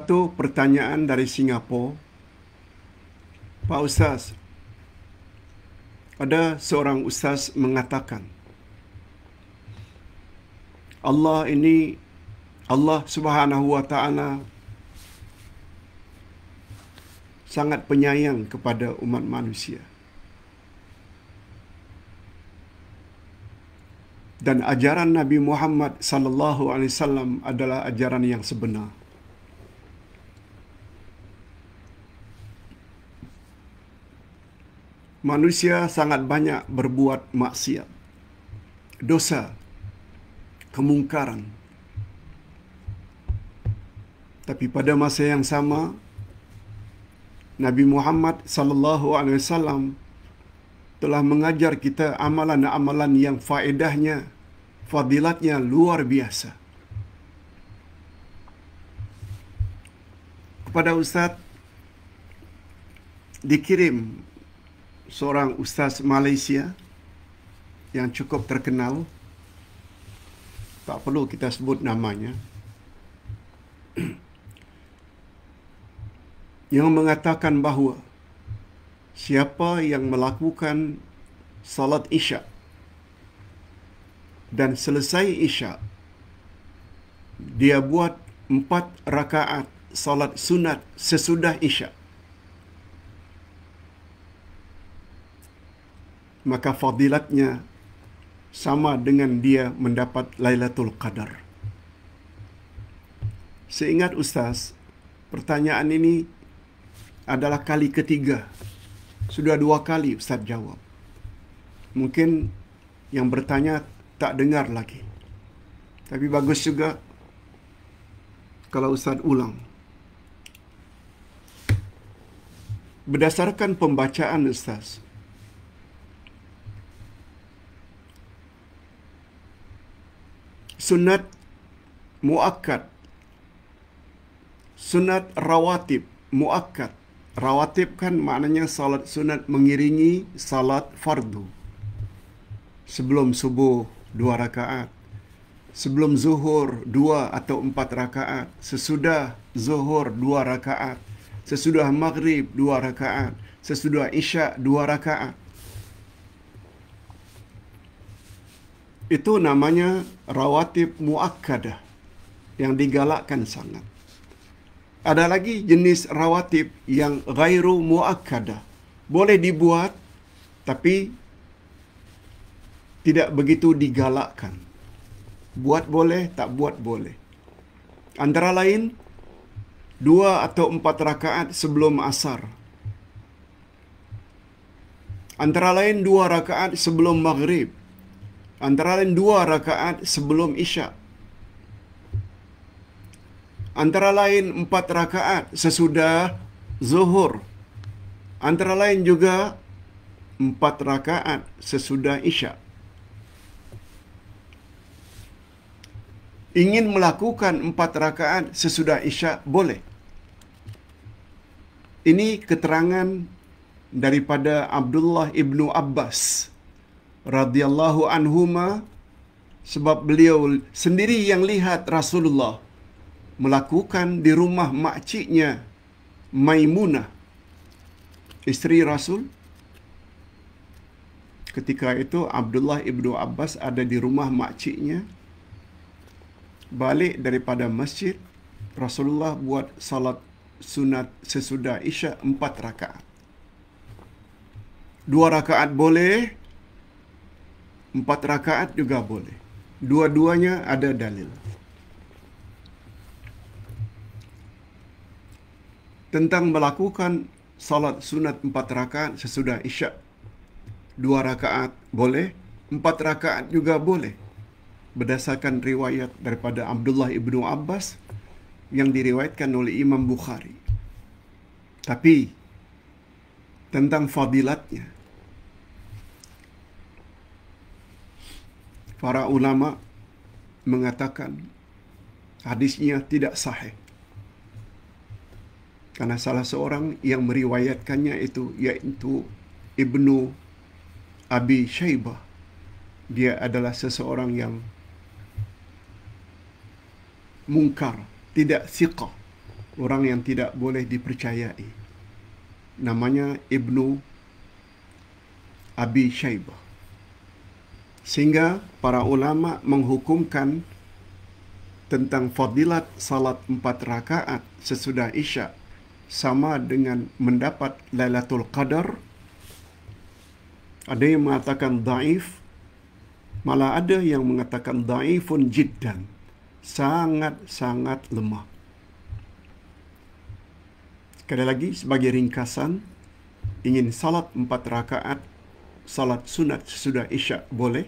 satu pertanyaan dari Singapura. Pak Ustaz, ada seorang Ustaz mengatakan, Allah ini, Allah subhanahu wa ta'ala, sangat penyayang kepada umat manusia. Dan ajaran Nabi Muhammad sallallahu alaihi wasallam adalah ajaran yang sebenar. Manusia sangat banyak berbuat maksiat, dosa, kemungkaran. Tapi pada masa yang sama, Nabi Muhammad sallallahu alaihi wasallam telah mengajar kita amalan-amalan yang faedahnya, fadilatnya luar biasa. Kepada Ustaz dikirim seorang ustaz Malaysia yang cukup terkenal. Tak perlu kita sebut namanya. yang mengatakan bahawa siapa yang melakukan salat isya dan selesai isya dia buat empat rakaat salat sunat sesudah isya. maka fadilatnya sama dengan dia mendapat Lailatul Qadar. Seingat Ustaz, pertanyaan ini adalah kali ketiga. Sudah dua kali Ustaz jawab. Mungkin yang bertanya tak dengar lagi. Tapi bagus juga kalau Ustaz ulang. Berdasarkan pembacaan Ustaz, sunat muakkad sunat rawatib muakkad rawatib kan maknanya salat sunat mengiringi salat fardu sebelum subuh dua rakaat sebelum zuhur dua atau empat rakaat sesudah zuhur dua rakaat sesudah maghrib dua rakaat sesudah isya dua rakaat itu namanya rawatib muakkadah yang digalakkan sangat. Ada lagi jenis rawatib yang gairu muakkadah. Boleh dibuat tapi tidak begitu digalakkan. Buat boleh, tak buat boleh. Antara lain, dua atau empat rakaat sebelum asar. Antara lain, dua rakaat sebelum maghrib. Antara lain dua rakaat sebelum isya, Antara lain empat rakaat sesudah zuhur. Antara lain juga empat rakaat sesudah isya. Ingin melakukan empat rakaat sesudah isya boleh. Ini keterangan daripada Abdullah ibnu Abbas radhiyallahu anhuma sebab beliau sendiri yang lihat Rasulullah melakukan di rumah makciknya Maimunah isteri Rasul ketika itu Abdullah ibnu Abbas ada di rumah makciknya balik daripada masjid Rasulullah buat salat sunat sesudah isya empat rakaat dua rakaat boleh empat rakaat juga boleh. Dua-duanya ada dalil. Tentang melakukan salat sunat empat rakaat sesudah isyak. Dua rakaat boleh, empat rakaat juga boleh. Berdasarkan riwayat daripada Abdullah ibnu Abbas yang diriwayatkan oleh Imam Bukhari. Tapi tentang fadilatnya, para ulama mengatakan hadisnya tidak sahih. Karena salah seorang yang meriwayatkannya itu yaitu Ibnu Abi Syaibah. Dia adalah seseorang yang mungkar, tidak siqah. Orang yang tidak boleh dipercayai. Namanya Ibnu Abi Syaibah sehingga para ulama menghukumkan tentang fadilat salat empat rakaat sesudah isya sama dengan mendapat Lailatul Qadar ada yang mengatakan daif malah ada yang mengatakan daifun jiddan sangat-sangat lemah sekali lagi sebagai ringkasan ingin salat empat rakaat salat sunat sudah isyak boleh.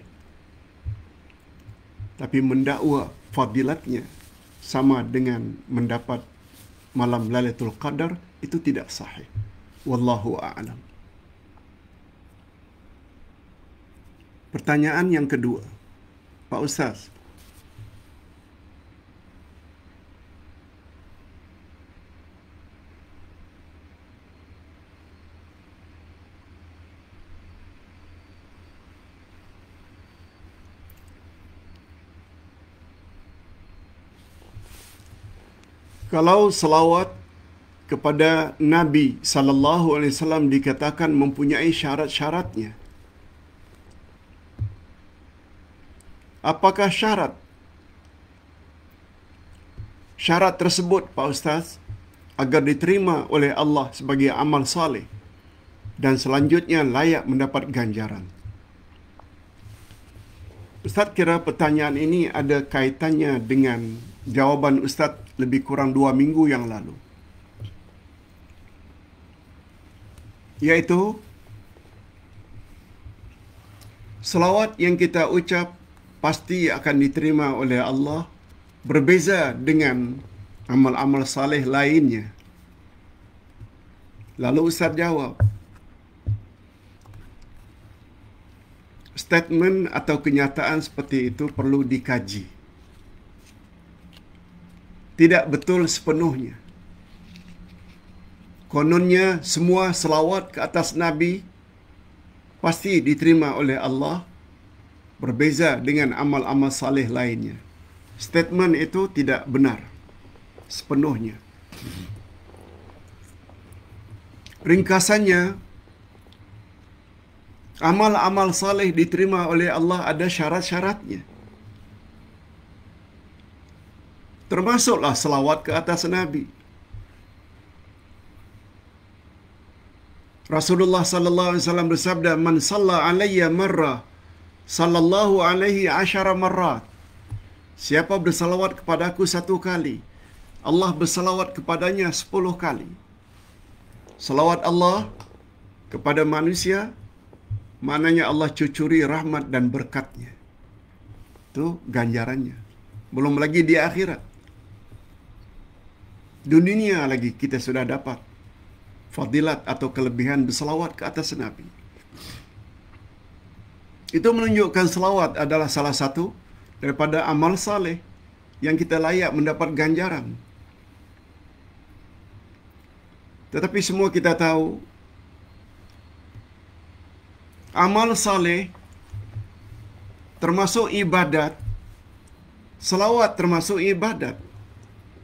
Tapi mendakwa fadilatnya sama dengan mendapat malam Lailatul Qadar itu tidak sahih. Wallahu a'lam. Pertanyaan yang kedua. Pak Ustaz, Kalau salawat kepada Nabi sallallahu alaihi wasallam dikatakan mempunyai syarat-syaratnya. Apakah syarat? Syarat tersebut Pak Ustaz agar diterima oleh Allah sebagai amal saleh dan selanjutnya layak mendapat ganjaran. Ustaz kira pertanyaan ini ada kaitannya dengan jawaban Ustaz lebih kurang dua minggu yang lalu. Iaitu, selawat yang kita ucap pasti akan diterima oleh Allah berbeza dengan amal-amal saleh lainnya. Lalu Ustaz jawab, statement atau kenyataan seperti itu perlu dikaji. Tidak betul sepenuhnya. Kononnya semua selawat ke atas Nabi pasti diterima oleh Allah berbeza dengan amal-amal saleh lainnya. Statement itu tidak benar sepenuhnya. Ringkasannya, Amal-amal saleh diterima oleh Allah ada syarat-syaratnya. Termasuklah selawat ke atas Nabi. Rasulullah sallallahu alaihi wasallam bersabda, "Man salla alayya marra sallallahu alaihi asyara marrat." Siapa berselawat kepadaku satu kali, Allah berselawat kepadanya sepuluh kali. Selawat Allah kepada manusia Mananya Allah cucuri rahmat dan berkatnya. Itu ganjarannya. Belum lagi di akhirat. Dunia lagi kita sudah dapat. Fadilat atau kelebihan berselawat ke atas Nabi. Itu menunjukkan selawat adalah salah satu daripada amal saleh yang kita layak mendapat ganjaran. Tetapi semua kita tahu amal saleh termasuk ibadat selawat termasuk ibadat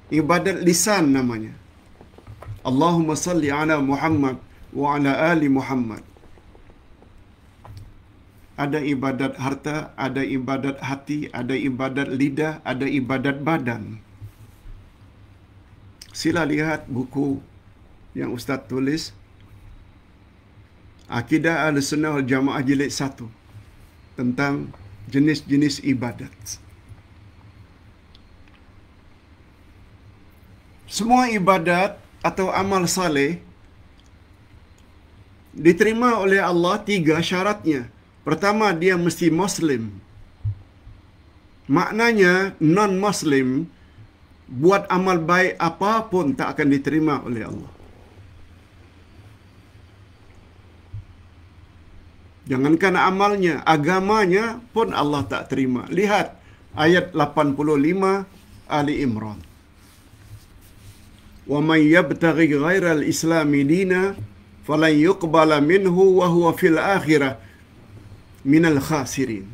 ibadat lisan namanya Allahumma salli ala Muhammad wa ala ali Muhammad ada ibadat harta ada ibadat hati ada ibadat lidah ada ibadat badan sila lihat buku yang ustaz tulis Akidah Al-Sunnah Al-Jamaah Jilid satu tentang jenis-jenis ibadat. Semua ibadat atau amal saleh diterima oleh Allah tiga syaratnya. Pertama, dia mesti Muslim. Maknanya, non-Muslim buat amal baik apapun tak akan diterima oleh Allah. Jangankan amalnya, agamanya pun Allah tak terima. Lihat ayat 85 Ali Imran. Wa may yabtaghi ghaira al-islami dina falan yuqbala minhu wa huwa fil akhirah min al-khasirin.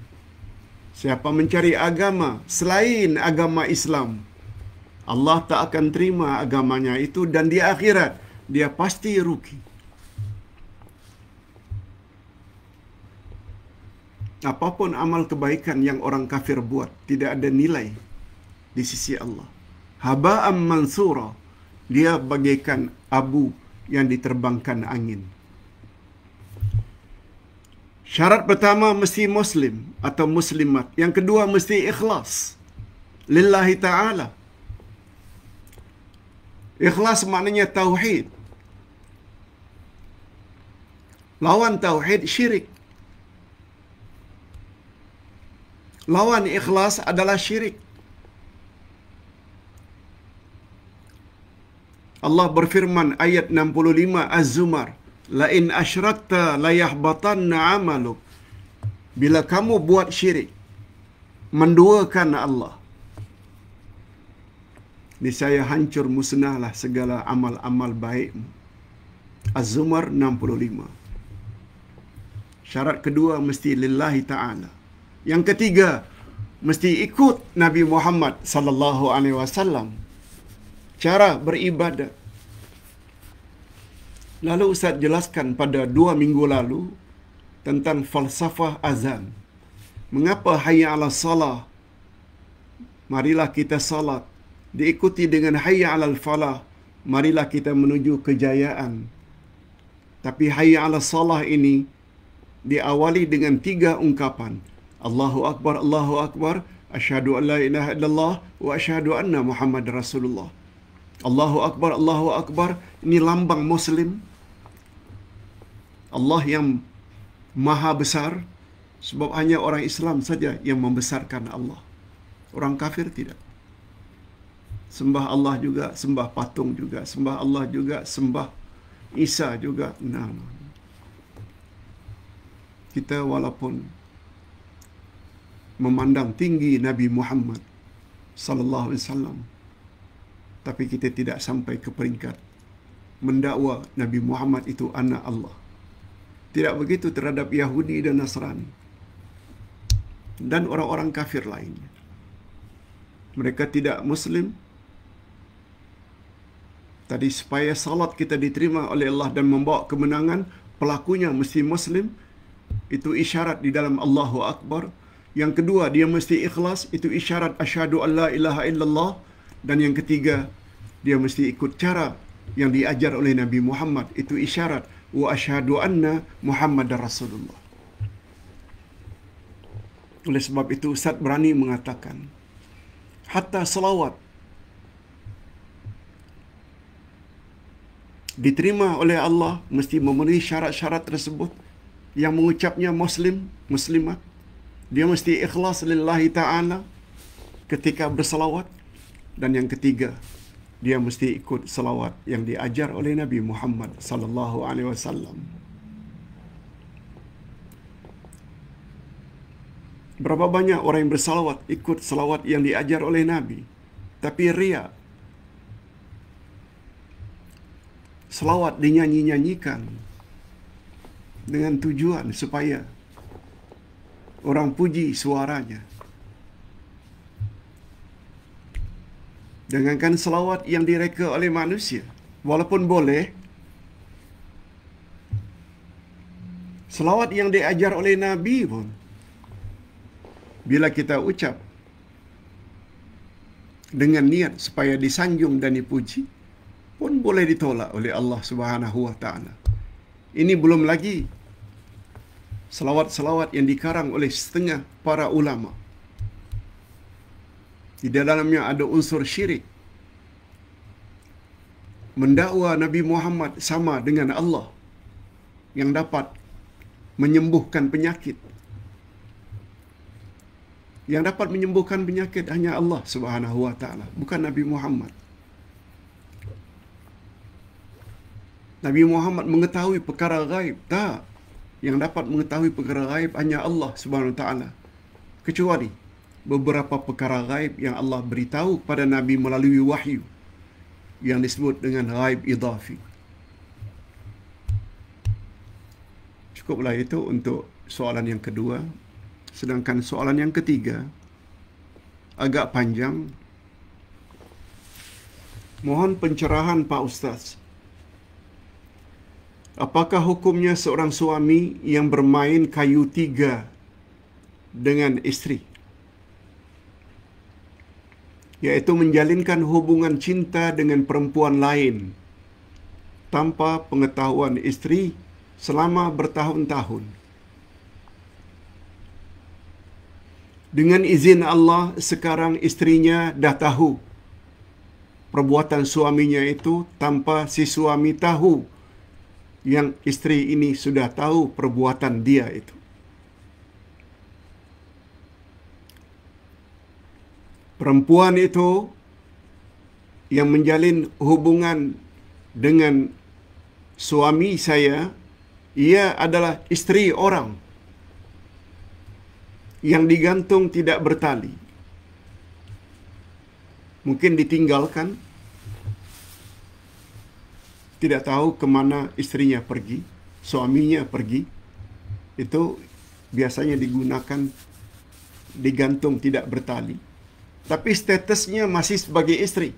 Siapa mencari agama selain agama Islam, Allah tak akan terima agamanya itu dan di akhirat dia pasti rugi. apapun amal kebaikan yang orang kafir buat tidak ada nilai di sisi Allah. Haba'am mansura. Dia bagaikan abu yang diterbangkan angin. Syarat pertama mesti muslim atau muslimat. Yang kedua mesti ikhlas. Lillahi ta'ala. Ikhlas maknanya tauhid. Lawan tauhid syirik. lawan ikhlas adalah syirik. Allah berfirman ayat 65 Az-Zumar, "La in asyrakta la yahbatanna 'amaluk." Bila kamu buat syirik, menduakan Allah. Ni saya hancur musnahlah segala amal-amal baik. Az-Zumar 65. Syarat kedua mesti lillahi ta'ala. Yang ketiga, mesti ikut Nabi Muhammad sallallahu alaihi wasallam cara beribadah. Lalu Ustaz jelaskan pada dua minggu lalu tentang falsafah azan. Mengapa hayya ala salah? Marilah kita salat. Diikuti dengan hayya ala falah. Marilah kita menuju kejayaan. Tapi hayya ala salah ini diawali dengan tiga ungkapan. Allahu Akbar, Allahu Akbar, Ashadu an la ilaha illallah wa ashadu anna Muhammad Rasulullah. Allahu Akbar, Allahu Akbar, ini lambang Muslim. Allah yang maha besar, sebab hanya orang Islam saja yang membesarkan Allah. Orang kafir tidak. Sembah Allah juga, sembah patung juga, sembah Allah juga, sembah Isa juga. Nah, kita walaupun memandang tinggi Nabi Muhammad sallallahu alaihi wasallam tapi kita tidak sampai ke peringkat mendakwa Nabi Muhammad itu anak Allah tidak begitu terhadap Yahudi dan Nasrani dan orang-orang kafir lainnya mereka tidak muslim tadi supaya salat kita diterima oleh Allah dan membawa kemenangan pelakunya mesti muslim itu isyarat di dalam Allahu Akbar yang kedua, dia mesti ikhlas. Itu isyarat asyhadu Allah ilaha illallah. Dan yang ketiga, dia mesti ikut cara yang diajar oleh Nabi Muhammad. Itu isyarat wa asyhadu anna Muhammad Rasulullah. Oleh sebab itu, Ustaz berani mengatakan, hatta salawat diterima oleh Allah mesti memenuhi syarat-syarat tersebut yang mengucapnya muslim muslimat dia mesti ikhlas lillahi ta'ala ketika bersalawat. Dan yang ketiga, dia mesti ikut salawat yang diajar oleh Nabi Muhammad sallallahu alaihi wasallam. Berapa banyak orang yang bersalawat ikut salawat yang diajar oleh Nabi, tapi ria. Salawat dinyanyi-nyanyikan dengan tujuan supaya orang puji suaranya. Dengarkan selawat yang direka oleh manusia. Walaupun boleh. Selawat yang diajar oleh Nabi pun. Bila kita ucap. Dengan niat supaya disanjung dan dipuji. Pun boleh ditolak oleh Allah Subhanahu SWT. Ini belum lagi selawat-selawat yang dikarang oleh setengah para ulama. Di dalamnya ada unsur syirik. Mendakwa Nabi Muhammad sama dengan Allah yang dapat menyembuhkan penyakit. Yang dapat menyembuhkan penyakit hanya Allah Subhanahu wa taala, bukan Nabi Muhammad. Nabi Muhammad mengetahui perkara gaib. Tak yang dapat mengetahui perkara gaib hanya Allah Subhanahu Wa Taala. Kecuali beberapa perkara gaib yang Allah beritahu kepada Nabi melalui wahyu yang disebut dengan gaib idhafi. Cukuplah itu untuk soalan yang kedua. Sedangkan soalan yang ketiga agak panjang. Mohon pencerahan Pak Ustaz. Apakah hukumnya seorang suami yang bermain kayu tiga dengan isteri? yaitu menjalinkan hubungan cinta dengan perempuan lain tanpa pengetahuan isteri selama bertahun-tahun. Dengan izin Allah, sekarang istrinya dah tahu perbuatan suaminya itu tanpa si suami tahu yang istri ini sudah tahu perbuatan dia itu. Perempuan itu yang menjalin hubungan dengan suami saya, ia adalah istri orang yang digantung tidak bertali. Mungkin ditinggalkan tidak tahu ke mana istrinya pergi, suaminya pergi, itu biasanya digunakan digantung tidak bertali. Tapi statusnya masih sebagai istri.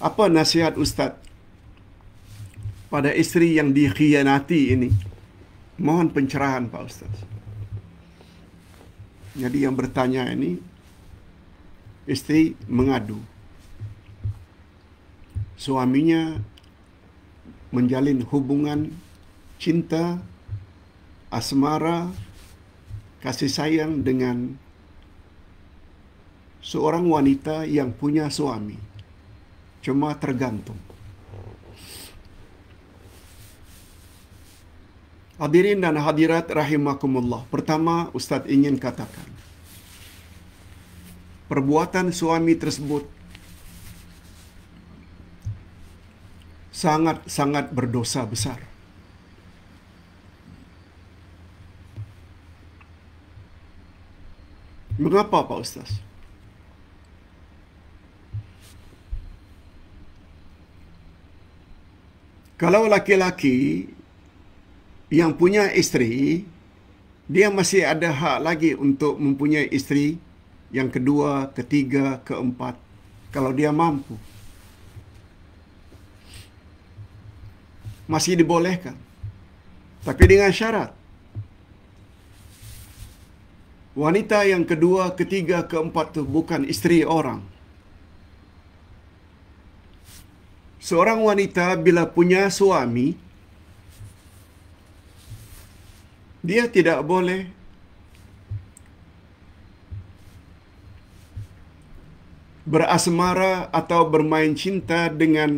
Apa nasihat Ustaz pada istri yang dikhianati ini? Mohon pencerahan Pak Ustaz. Jadi yang bertanya ini, istri mengadu suaminya menjalin hubungan cinta asmara kasih sayang dengan seorang wanita yang punya suami cuma tergantung Hadirin dan hadirat rahimakumullah. Pertama, Ustaz ingin katakan. Perbuatan suami tersebut sangat-sangat berdosa besar. Mengapa Pak Ustaz? Kalau laki-laki yang punya isteri, dia masih ada hak lagi untuk mempunyai isteri yang kedua, ketiga, keempat. Kalau dia mampu. masih dibolehkan. Tapi dengan syarat. Wanita yang kedua, ketiga, keempat itu bukan isteri orang. Seorang wanita bila punya suami, dia tidak boleh berasmara atau bermain cinta dengan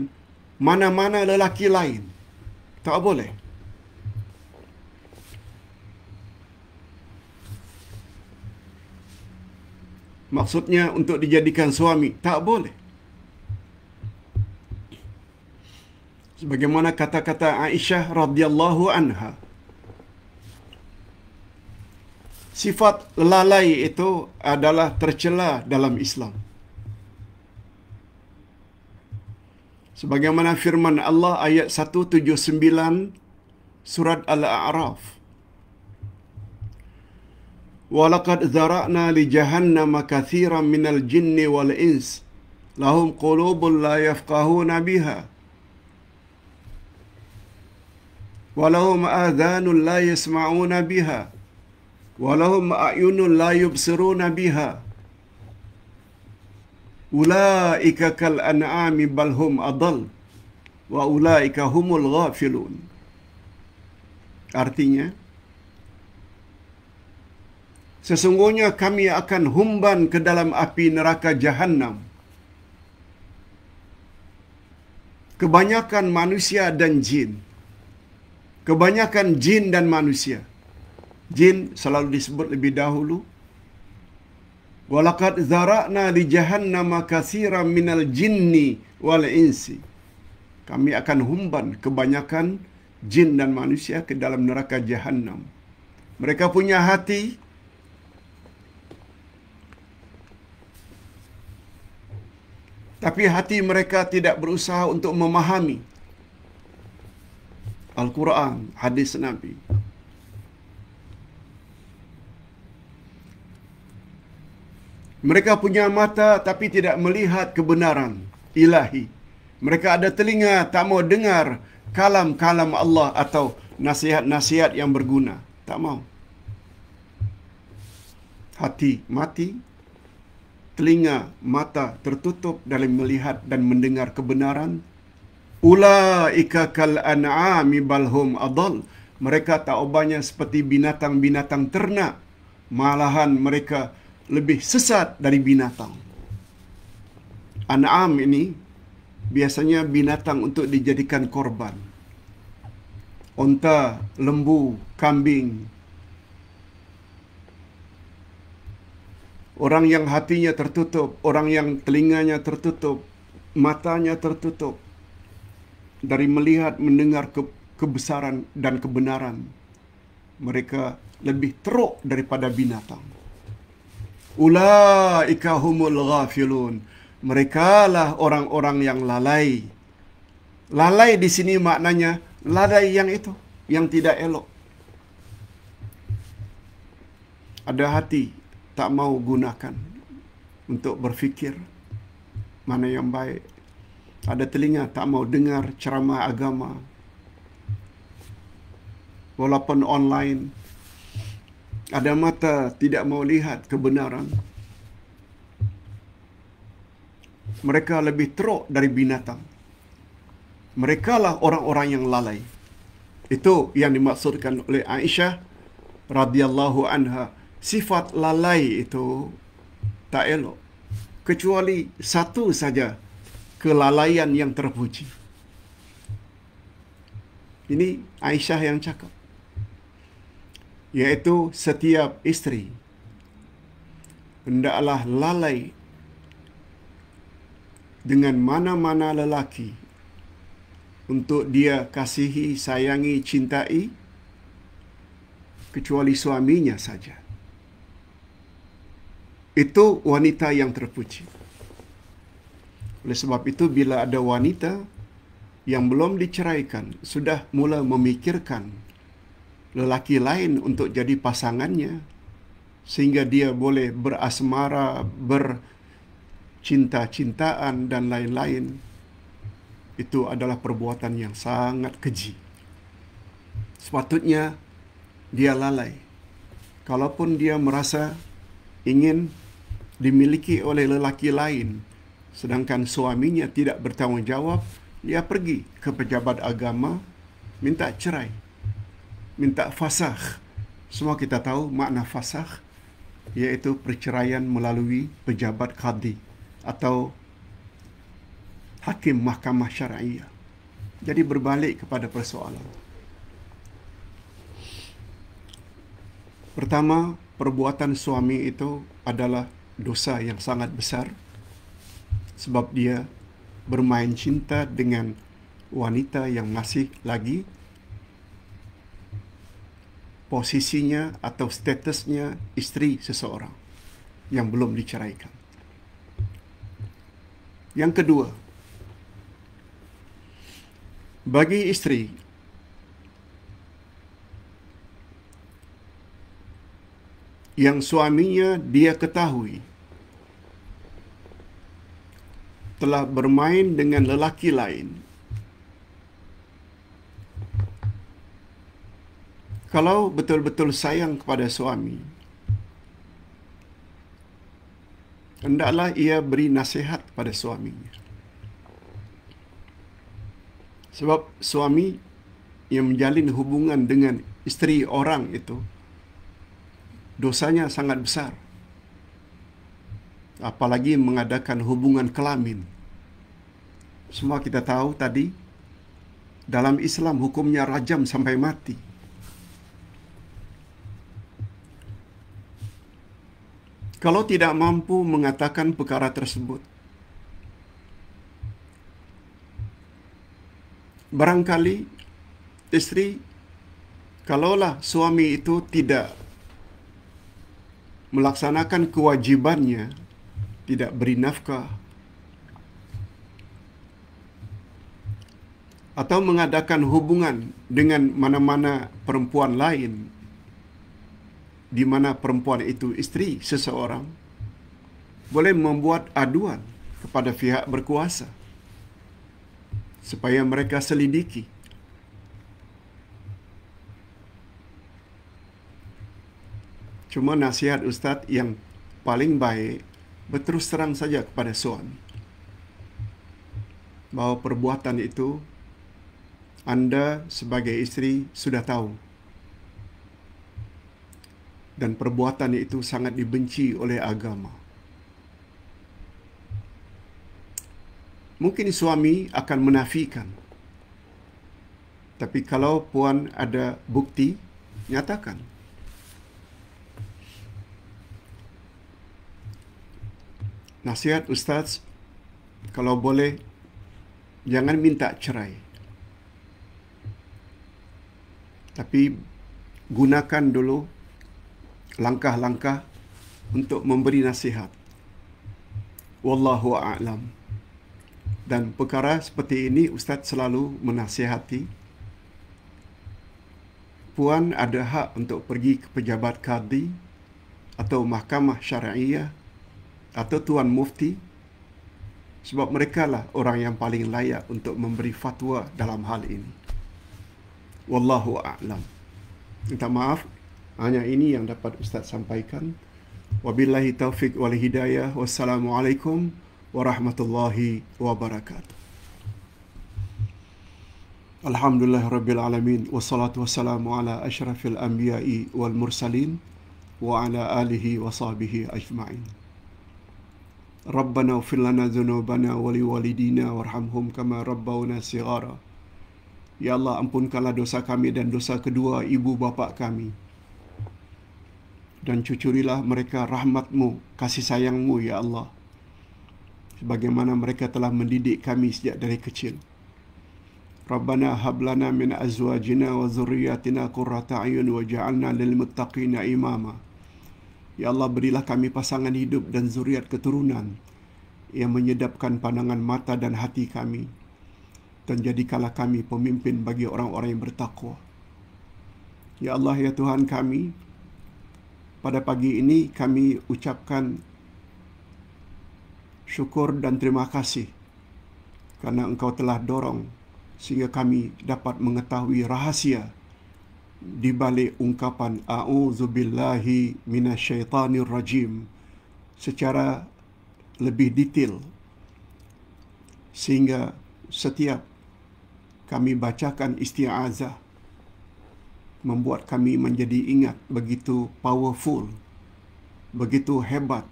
mana-mana lelaki lain. Tak boleh. Maksudnya untuk dijadikan suami, tak boleh. Sebagaimana kata-kata Aisyah radhiyallahu anha. Sifat lalai itu adalah tercela dalam Islam. Sebagaimana firman Allah ayat 179 surat Al-A'raf. Walaqad dharana li jahannama kathiran minal jinni wal ins lahum qulubun la yafqahuna biha ولهم آذان la يسمعون biha, ولهم أعين la يبصرون biha. Ulaika kal an'ami bal hum adal wa ulaika humul ghafilun. Artinya sesungguhnya kami akan humban ke dalam api neraka jahanam. Kebanyakan manusia dan jin. Kebanyakan jin dan manusia. Jin selalu disebut lebih dahulu Walakat zara'na li jahannama kasira minal jinni wal insi. Kami akan humban kebanyakan jin dan manusia ke dalam neraka jahannam. Mereka punya hati. Tapi hati mereka tidak berusaha untuk memahami. Al-Quran, hadis Nabi. Mereka punya mata tapi tidak melihat kebenaran ilahi. Mereka ada telinga tak mau dengar kalam-kalam Allah atau nasihat-nasihat yang berguna. Tak mau. Hati mati, telinga mata tertutup dalam melihat dan mendengar kebenaran. Ulaika kal an'ami bal adol. Mereka tak obanya seperti binatang-binatang ternak. Malahan mereka lebih sesat dari binatang. An'am ini biasanya binatang untuk dijadikan korban. Unta, lembu, kambing. Orang yang hatinya tertutup, orang yang telinganya tertutup, matanya tertutup dari melihat mendengar ke, kebesaran dan kebenaran. Mereka lebih teruk daripada binatang. Ulaika humul ghafilun. Mereka lah orang-orang yang lalai. Lalai di sini maknanya lalai yang itu, yang tidak elok. Ada hati tak mau gunakan untuk berfikir mana yang baik. Ada telinga tak mau dengar ceramah agama. Walaupun online, ada mata tidak mau lihat kebenaran. Mereka lebih teruk dari binatang. Mereka lah orang-orang yang lalai. Itu yang dimaksudkan oleh Aisyah radhiyallahu anha. Sifat lalai itu tak elok. Kecuali satu saja kelalaian yang terpuji. Ini Aisyah yang cakap iaitu setiap isteri hendaklah lalai dengan mana-mana lelaki untuk dia kasihi, sayangi, cintai kecuali suaminya saja. Itu wanita yang terpuji. Oleh sebab itu bila ada wanita yang belum diceraikan sudah mula memikirkan lelaki lain untuk jadi pasangannya sehingga dia boleh berasmara, bercinta-cintaan dan lain-lain. Itu adalah perbuatan yang sangat keji. Sepatutnya dia lalai. Kalaupun dia merasa ingin dimiliki oleh lelaki lain sedangkan suaminya tidak bertanggungjawab, dia pergi ke pejabat agama minta cerai minta fasakh. Semua kita tahu makna fasakh iaitu perceraian melalui pejabat qadi atau hakim mahkamah syariah. Jadi berbalik kepada persoalan. Pertama, perbuatan suami itu adalah dosa yang sangat besar sebab dia bermain cinta dengan wanita yang masih lagi posisinya atau statusnya istri seseorang yang belum diceraikan. Yang kedua, bagi istri yang suaminya dia ketahui telah bermain dengan lelaki lain kalau betul-betul sayang kepada suami, hendaklah ia beri nasihat kepada suaminya. Sebab suami yang menjalin hubungan dengan isteri orang itu, dosanya sangat besar. Apalagi mengadakan hubungan kelamin. Semua kita tahu tadi, dalam Islam hukumnya rajam sampai mati. kalau tidak mampu mengatakan perkara tersebut. Barangkali istri, kalaulah suami itu tidak melaksanakan kewajibannya, tidak beri nafkah, atau mengadakan hubungan dengan mana-mana perempuan lain di mana perempuan itu isteri seseorang boleh membuat aduan kepada pihak berkuasa supaya mereka selidiki cuma nasihat ustaz yang paling baik berterus terang saja kepada suami bahawa perbuatan itu anda sebagai isteri sudah tahu dan perbuatan itu sangat dibenci oleh agama. Mungkin suami akan menafikan. Tapi kalau puan ada bukti, nyatakan. Nasihat ustaz, kalau boleh jangan minta cerai. Tapi gunakan dulu langkah-langkah untuk memberi nasihat. Wallahu a'lam. Dan perkara seperti ini ustaz selalu menasihati puan ada hak untuk pergi ke pejabat kadi atau mahkamah syariah atau tuan mufti sebab mereka lah orang yang paling layak untuk memberi fatwa dalam hal ini. Wallahu a'lam. Minta maaf hanya ini yang dapat Ustaz sampaikan. Wabillahi taufik wal hidayah. Wassalamualaikum warahmatullahi wabarakatuh. Alhamdulillah Rabbil Alamin Wassalatu wassalamu ala ashrafil anbiya'i wal mursalin Wa ala alihi wa sahbihi ajma'in Rabbana ufir zunubana wali walidina warhamhum kama rabbawna sigara Ya Allah ampunkanlah dosa kami dan dosa kedua ibu bapa kami dan cucurilah mereka rahmatmu, kasih sayangmu, Ya Allah. Sebagaimana mereka telah mendidik kami sejak dari kecil. Rabbana hablana min azwajina wa zurriyatina kurrata ayun wa ja'alna lil muttaqina imama. Ya Allah berilah kami pasangan hidup dan zuriat keturunan yang menyedapkan pandangan mata dan hati kami dan jadikanlah kami pemimpin bagi orang-orang yang bertakwa. Ya Allah ya Tuhan kami, pada pagi ini kami ucapkan syukur dan terima kasih karena engkau telah dorong sehingga kami dapat mengetahui rahasia di balik ungkapan a'udzubillahi minasyaitonirrajim secara lebih detail sehingga setiap kami bacakan isti'azah membuat kami menjadi ingat begitu powerful, begitu hebat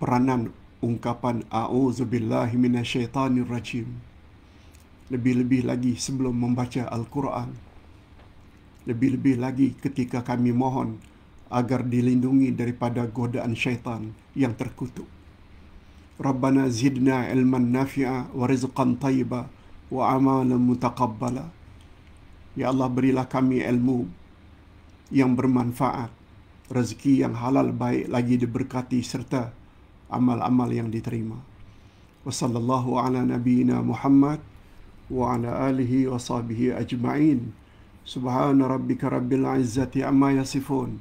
peranan ungkapan syaitanir rajim". Lebih-lebih lagi sebelum membaca Al-Quran. Lebih-lebih lagi ketika kami mohon agar dilindungi daripada godaan syaitan yang terkutuk. Rabbana zidna ilman nafi'a wa rizqan tayyiba wa amalan mutaqabbala. Ya Allah berilah kami ilmu yang bermanfaat, rezeki yang halal baik lagi diberkati serta amal-amal yang diterima. Wassallallahu ala nabiyyina Muhammad wa ala alihi wa sahbihi ajma'in. Subhana rabbika rabbil izzati amma yasifun.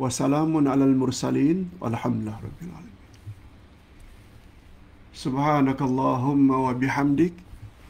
Wa ala al-mursalin walhamdulillahi rabbil alamin. Subhanakallahumma wa bihamdik.